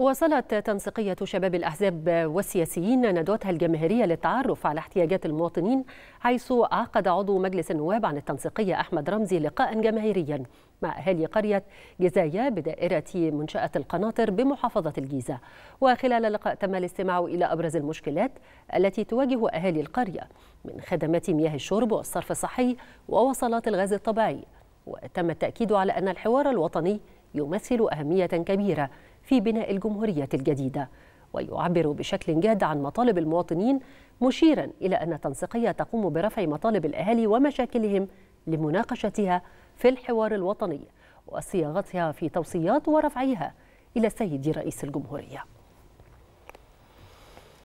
واصلت تنسيقية شباب الأحزاب والسياسيين ندوتها الجماهيرية للتعرف على احتياجات المواطنين حيث عقد عضو مجلس النواب عن التنسيقية أحمد رمزي لقاء جماهيريا مع أهالي قرية جزايا بدائرة منشأة القناطر بمحافظة الجيزة وخلال اللقاء تم الاستماع إلى أبرز المشكلات التي تواجه أهالي القرية من خدمات مياه الشرب والصرف الصحي ووصلات الغاز الطبيعي وتم التأكيد على أن الحوار الوطني يمثل أهمية كبيرة في بناء الجمهورية الجديدة ويعبر بشكل جاد عن مطالب المواطنين مشيرا إلى أن التنسيقية تقوم برفع مطالب الأهالي ومشاكلهم لمناقشتها في الحوار الوطني وصياغتها في توصيات ورفعها إلى سيد رئيس الجمهورية